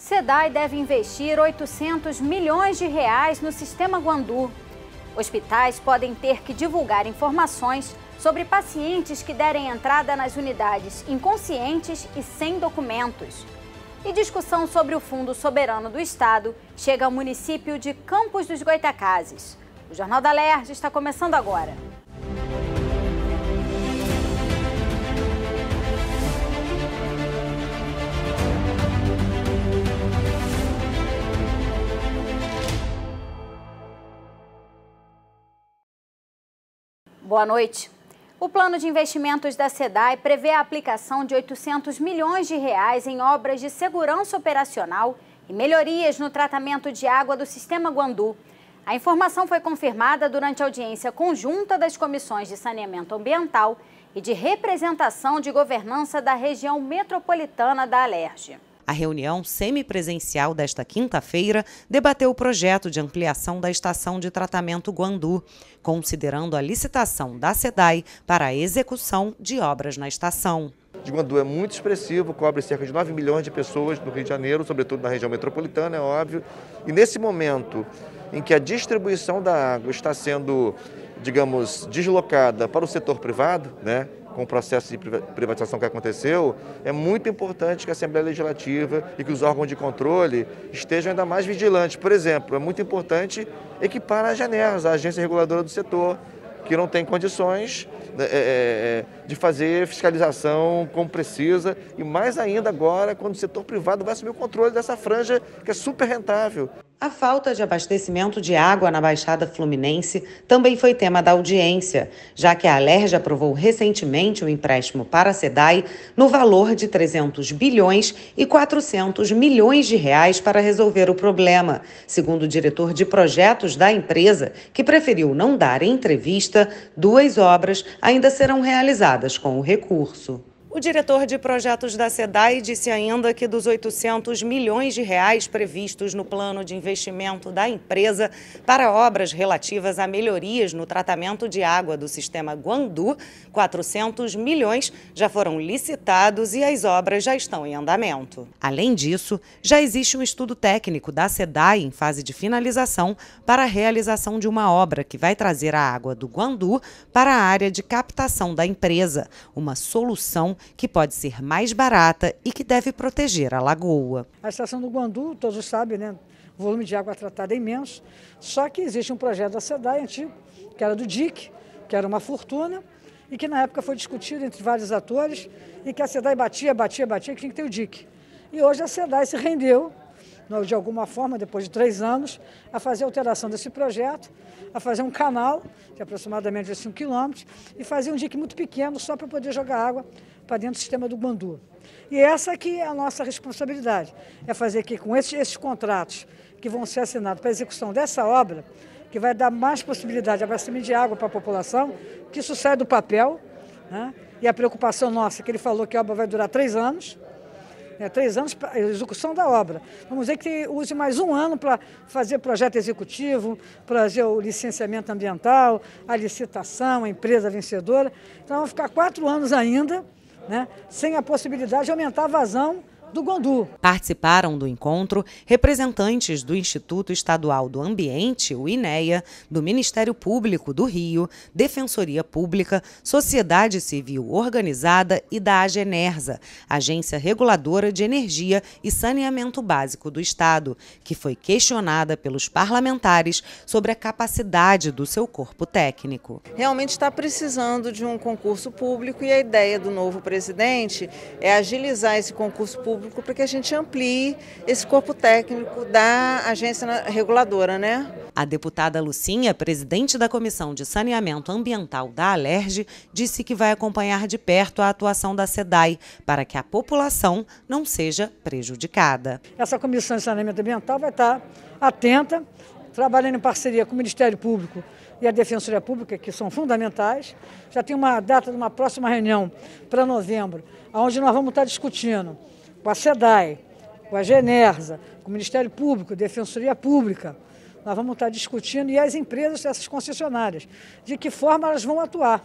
SEDAI deve investir 800 milhões de reais no sistema Guandu. Hospitais podem ter que divulgar informações sobre pacientes que derem entrada nas unidades inconscientes e sem documentos. E discussão sobre o Fundo Soberano do Estado chega ao município de Campos dos Goitacazes. O Jornal da Lerge está começando agora. Boa noite. O plano de investimentos da SEDAI prevê a aplicação de 800 milhões de reais em obras de segurança operacional e melhorias no tratamento de água do sistema Guandu. A informação foi confirmada durante a audiência conjunta das comissões de saneamento ambiental e de representação de governança da região metropolitana da Alerge. A reunião semipresencial desta quinta-feira debateu o projeto de ampliação da estação de tratamento Guandu, considerando a licitação da SEDAI para a execução de obras na estação de Guandu é muito expressivo, cobre cerca de 9 milhões de pessoas no Rio de Janeiro, sobretudo na região metropolitana, é óbvio. E nesse momento em que a distribuição da água está sendo, digamos, deslocada para o setor privado, né, com o processo de privatização que aconteceu, é muito importante que a Assembleia Legislativa e que os órgãos de controle estejam ainda mais vigilantes. Por exemplo, é muito importante equipar as janelas, a agência reguladora do setor, que não tem condições né, é, é, é, de fazer fiscalização como precisa, e mais ainda agora, quando o setor privado vai assumir o controle dessa franja que é super rentável. A falta de abastecimento de água na Baixada Fluminense também foi tema da audiência, já que a Alerj aprovou recentemente um empréstimo para a SEDAI no valor de 300 bilhões e 400 milhões de reais para resolver o problema, segundo o diretor de projetos da empresa, que preferiu não dar entrevista, duas obras ainda serão realizadas com o recurso. O diretor de projetos da SEDAI disse ainda que dos 800 milhões de reais previstos no plano de investimento da empresa para obras relativas a melhorias no tratamento de água do sistema Guandu, 400 milhões já foram licitados e as obras já estão em andamento. Além disso, já existe um estudo técnico da SEDAI em fase de finalização para a realização de uma obra que vai trazer a água do Guandu para a área de captação da empresa, uma solução que pode ser mais barata e que deve proteger a lagoa. A estação do Guandu, todos sabem, né? O volume de água tratada é imenso. Só que existe um projeto da SEDAI antigo, que era do DIC, que era uma fortuna, e que na época foi discutido entre vários atores, e que a SEDAI batia, batia, batia, que tinha que ter o DIC. E hoje a SEDAI se rendeu, de alguma forma, depois de três anos, a fazer a alteração desse projeto, a fazer um canal de aproximadamente 5 quilômetros, e fazer um dique muito pequeno só para poder jogar água para dentro do sistema do Guandu. E essa que é a nossa responsabilidade, é fazer que com esses, esses contratos que vão ser assinados para a execução dessa obra, que vai dar mais possibilidade de abastecimento de água para a população, que isso sai do papel, né? e a preocupação nossa, que ele falou que a obra vai durar três anos, é três anos para a execução da obra. Vamos dizer que use mais um ano para fazer projeto executivo, para fazer o licenciamento ambiental, a licitação, a empresa vencedora. Então, vão ficar quatro anos ainda né? sem a possibilidade de aumentar a vazão do Gondu. Participaram do encontro representantes do Instituto Estadual do Ambiente, o INEA, do Ministério Público do Rio, Defensoria Pública, Sociedade Civil Organizada e da Agenersa, Agência Reguladora de Energia e Saneamento Básico do Estado, que foi questionada pelos parlamentares sobre a capacidade do seu corpo técnico. Realmente está precisando de um concurso público e a ideia do novo presidente é agilizar esse concurso público público para que a gente amplie esse corpo técnico da agência reguladora, né? A deputada Lucinha, presidente da Comissão de Saneamento Ambiental da Alerj, disse que vai acompanhar de perto a atuação da SEDAI para que a população não seja prejudicada. Essa Comissão de Saneamento Ambiental vai estar atenta, trabalhando em parceria com o Ministério Público e a Defensoria Pública, que são fundamentais. Já tem uma data de uma próxima reunião para novembro, onde nós vamos estar discutindo com a SEDAI, com a Genersa, com o Ministério Público, Defensoria Pública. Nós vamos estar discutindo, e as empresas, essas concessionárias, de que forma elas vão atuar,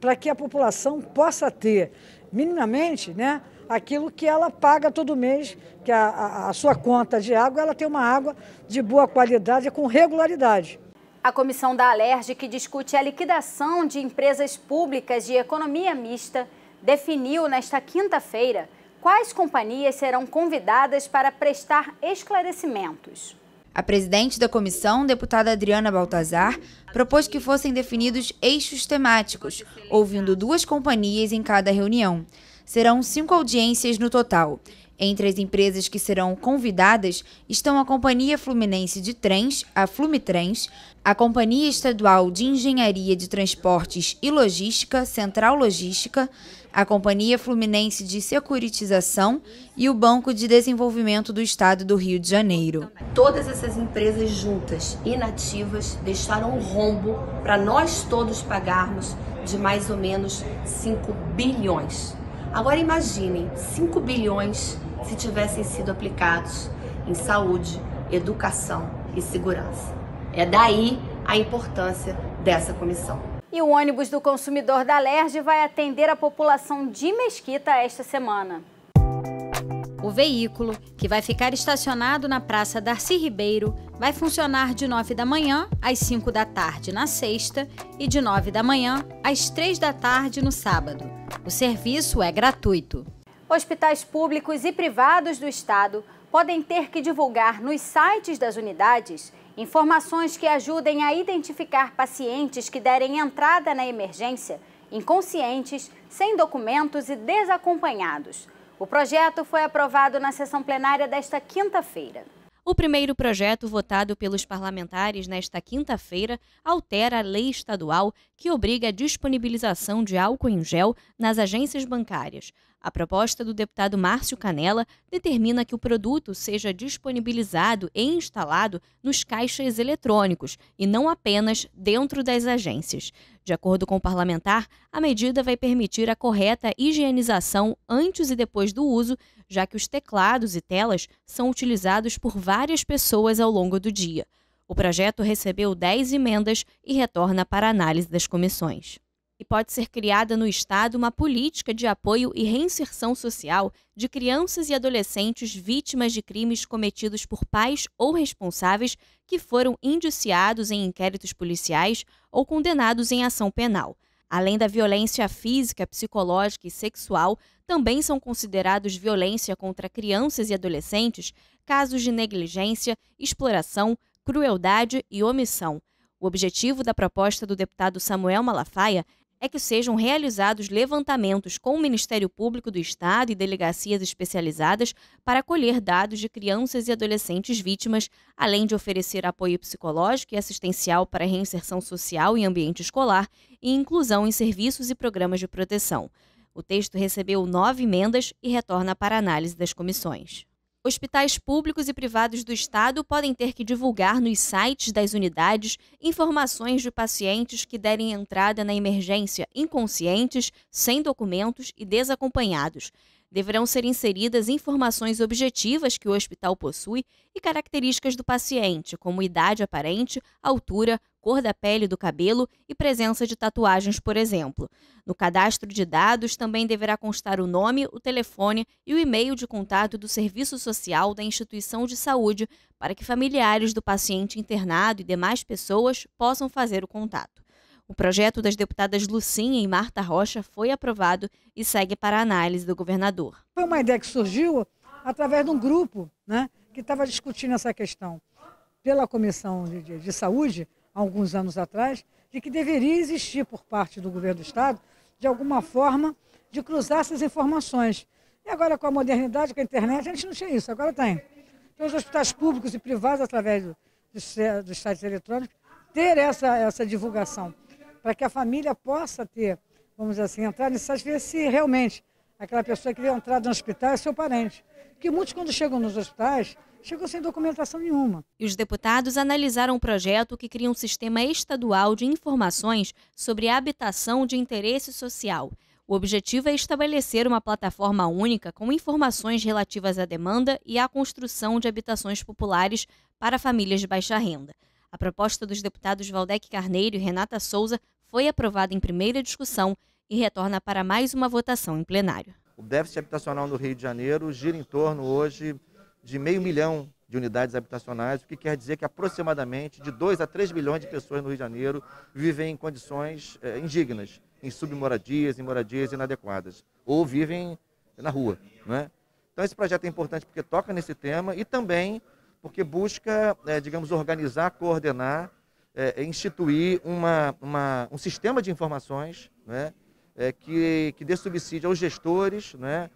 para que a população possa ter, minimamente, né, aquilo que ela paga todo mês, que a, a, a sua conta de água, ela tem uma água de boa qualidade, e com regularidade. A comissão da Alerj, que discute a liquidação de empresas públicas de economia mista, definiu nesta quinta-feira quais companhias serão convidadas para prestar esclarecimentos. A presidente da comissão, deputada Adriana Baltazar, propôs que fossem definidos eixos temáticos, ouvindo duas companhias em cada reunião. Serão cinco audiências no total. Entre as empresas que serão convidadas estão a Companhia Fluminense de Trens, a Flumitrens, a Companhia Estadual de Engenharia de Transportes e Logística, Central Logística, a Companhia Fluminense de Securitização e o Banco de Desenvolvimento do Estado do Rio de Janeiro. Todas essas empresas juntas, inativas, deixaram um rombo para nós todos pagarmos de mais ou menos 5 bilhões. Agora imaginem, 5 bilhões se tivessem sido aplicados em saúde, educação e segurança. É daí a importância dessa comissão. E o ônibus do consumidor da LERJ vai atender a população de Mesquita esta semana. O veículo, que vai ficar estacionado na Praça Darcy Ribeiro, vai funcionar de 9 da manhã às 5 da tarde na sexta e de 9 da manhã às 3 da tarde no sábado. O serviço é gratuito hospitais públicos e privados do Estado podem ter que divulgar nos sites das unidades informações que ajudem a identificar pacientes que derem entrada na emergência inconscientes, sem documentos e desacompanhados. O projeto foi aprovado na sessão plenária desta quinta-feira. O primeiro projeto votado pelos parlamentares nesta quinta-feira altera a lei estadual que obriga a disponibilização de álcool em gel nas agências bancárias. A proposta do deputado Márcio Canella determina que o produto seja disponibilizado e instalado nos caixas eletrônicos e não apenas dentro das agências. De acordo com o parlamentar, a medida vai permitir a correta higienização antes e depois do uso, já que os teclados e telas são utilizados por várias pessoas ao longo do dia. O projeto recebeu 10 emendas e retorna para análise das comissões e pode ser criada no Estado uma política de apoio e reinserção social de crianças e adolescentes vítimas de crimes cometidos por pais ou responsáveis que foram indiciados em inquéritos policiais ou condenados em ação penal. Além da violência física, psicológica e sexual, também são considerados violência contra crianças e adolescentes casos de negligência, exploração, crueldade e omissão. O objetivo da proposta do deputado Samuel Malafaia é que sejam realizados levantamentos com o Ministério Público do Estado e delegacias especializadas para colher dados de crianças e adolescentes vítimas, além de oferecer apoio psicológico e assistencial para reinserção social em ambiente escolar e inclusão em serviços e programas de proteção. O texto recebeu nove emendas e retorna para análise das comissões. Hospitais públicos e privados do estado podem ter que divulgar nos sites das unidades informações de pacientes que derem entrada na emergência inconscientes, sem documentos e desacompanhados deverão ser inseridas informações objetivas que o hospital possui e características do paciente, como idade aparente, altura, cor da pele do cabelo e presença de tatuagens, por exemplo. No cadastro de dados também deverá constar o nome, o telefone e o e-mail de contato do serviço social da instituição de saúde para que familiares do paciente internado e demais pessoas possam fazer o contato. O projeto das deputadas Lucinha e Marta Rocha foi aprovado e segue para a análise do governador. Foi uma ideia que surgiu através de um grupo né, que estava discutindo essa questão pela Comissão de, de, de Saúde, há alguns anos atrás, de que deveria existir por parte do governo do Estado, de alguma forma, de cruzar essas informações. E agora, com a modernidade, com a internet, a gente não tinha isso, agora tem. Então, os hospitais públicos e privados, através dos, dos sites eletrônicos, ter essa, essa divulgação para que a família possa ter, vamos dizer assim, entrar nisso, às se realmente aquela pessoa que veio entrar no hospital é seu parente. Porque muitos, quando chegam nos hospitais, chegam sem documentação nenhuma. E os deputados analisaram um projeto que cria um sistema estadual de informações sobre habitação de interesse social. O objetivo é estabelecer uma plataforma única com informações relativas à demanda e à construção de habitações populares para famílias de baixa renda. A proposta dos deputados Valdec Carneiro e Renata Souza foi aprovada em primeira discussão e retorna para mais uma votação em plenário. O déficit habitacional no Rio de Janeiro gira em torno hoje de meio milhão de unidades habitacionais, o que quer dizer que aproximadamente de 2 a 3 milhões de pessoas no Rio de Janeiro vivem em condições eh, indignas, em submoradias, em moradias inadequadas, ou vivem na rua. Né? Então esse projeto é importante porque toca nesse tema e também porque busca, é, digamos, organizar, coordenar, é, é, instituir uma, uma, um sistema de informações né, é, que, que dê subsídio aos gestores né,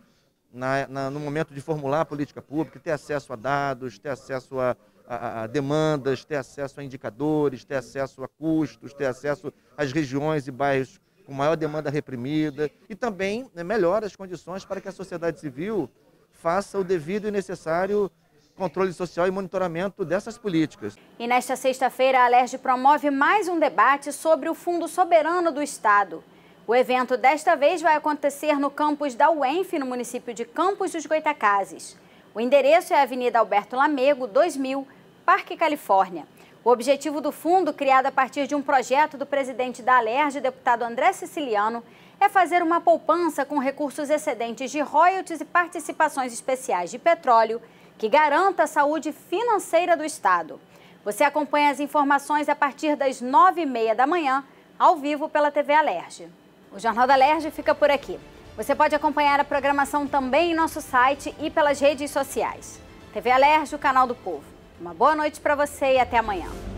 na, na, no momento de formular a política pública, ter acesso a dados, ter acesso a, a, a demandas, ter acesso a indicadores, ter acesso a custos, ter acesso às regiões e bairros com maior demanda reprimida e também né, melhora as condições para que a sociedade civil faça o devido e necessário controle social e monitoramento dessas políticas. E nesta sexta-feira, a Alerj promove mais um debate sobre o Fundo Soberano do Estado. O evento desta vez vai acontecer no campus da UENF, no município de Campos dos Goitacazes. O endereço é a Avenida Alberto Lamego, 2000, Parque Califórnia. O objetivo do fundo, criado a partir de um projeto do presidente da Alerj, deputado André Siciliano, é fazer uma poupança com recursos excedentes de royalties e participações especiais de petróleo que garanta a saúde financeira do Estado. Você acompanha as informações a partir das nove e meia da manhã, ao vivo pela TV Alerj. O Jornal da Alerj fica por aqui. Você pode acompanhar a programação também em nosso site e pelas redes sociais. TV Alerj, o canal do povo. Uma boa noite para você e até amanhã.